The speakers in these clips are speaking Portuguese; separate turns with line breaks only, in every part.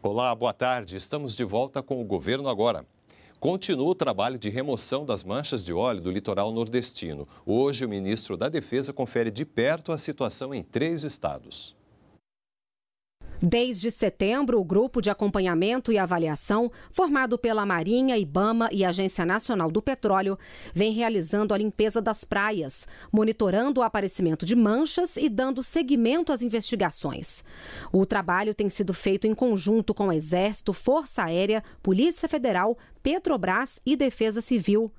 Olá, boa tarde. Estamos de volta com o Governo Agora. Continua o trabalho de remoção das manchas de óleo do litoral nordestino. Hoje, o ministro da Defesa confere de perto a situação em três estados.
Desde setembro, o grupo de acompanhamento e avaliação, formado pela Marinha, Ibama e Agência Nacional do Petróleo, vem realizando a limpeza das praias, monitorando o aparecimento de manchas e dando seguimento às investigações. O trabalho tem sido feito em conjunto com o Exército, Força Aérea, Polícia Federal, Petrobras e Defesa Civil.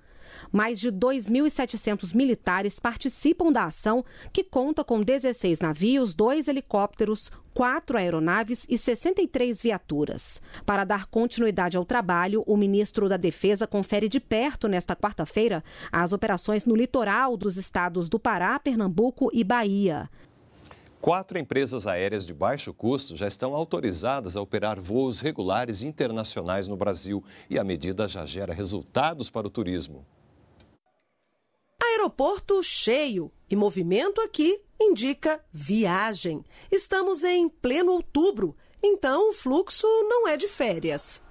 Mais de 2.700 militares participam da ação, que conta com 16 navios, dois helicópteros, quatro aeronaves e 63 viaturas. Para dar continuidade ao trabalho, o ministro da Defesa confere de perto nesta quarta-feira as operações no litoral dos estados do Pará, Pernambuco e Bahia.
Quatro empresas aéreas de baixo custo já estão autorizadas a operar voos regulares internacionais no Brasil e a medida já gera resultados para o turismo.
Aeroporto cheio e movimento aqui indica viagem. Estamos em pleno outubro, então o fluxo não é de férias.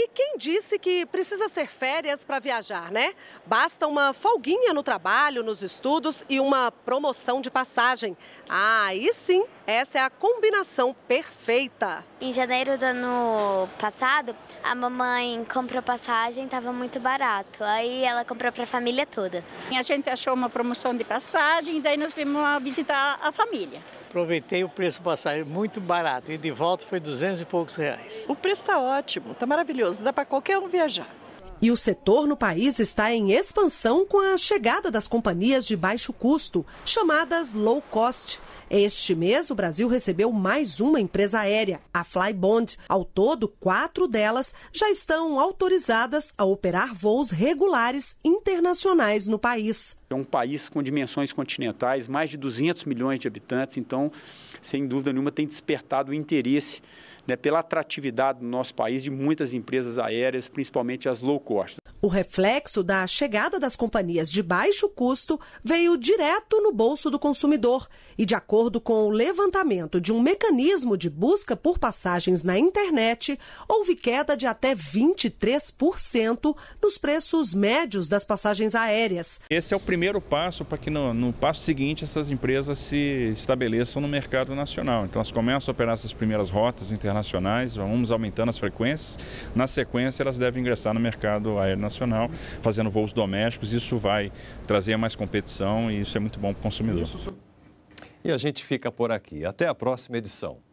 E quem disse que precisa ser férias para viajar, né? Basta uma folguinha no trabalho, nos estudos e uma promoção de passagem. Ah, e sim, essa é a combinação perfeita. Em janeiro do
ano passado, a mamãe comprou passagem, estava muito barato. Aí ela comprou para a família toda. A gente achou uma promoção de passagem, e daí nós vimos visitar a família aproveitei o preço passagem muito barato e de volta foi 200 e poucos reais.
O preço está ótimo, está maravilhoso maravilhoso, dá para qualquer um viajar. E o setor no país está em expansão com a chegada das companhias de baixo custo, chamadas low cost. Este mês, o Brasil recebeu mais uma empresa aérea, a Flybond. Ao todo, quatro delas já estão autorizadas a operar voos regulares internacionais no país.
É um país com dimensões continentais, mais de 200 milhões de habitantes, então, sem dúvida nenhuma, tem despertado o interesse né, pela atratividade do nosso país de muitas empresas aéreas, principalmente as low cost.
O reflexo da chegada das companhias de baixo custo veio direto no bolso do consumidor e, de acordo com o levantamento de um mecanismo de busca por passagens na internet, houve queda de até 23% nos preços médios das passagens aéreas.
Esse é o primeiro passo para que no, no passo seguinte essas empresas se estabeleçam no mercado nacional. Então, elas começam a operar essas primeiras rotas internacionais, vamos aumentando as frequências, na sequência, elas devem ingressar no mercado aéreo nacional internacional, fazendo voos domésticos. Isso vai trazer mais competição e isso é muito bom para o consumidor. E a gente fica por aqui.
Até a próxima edição.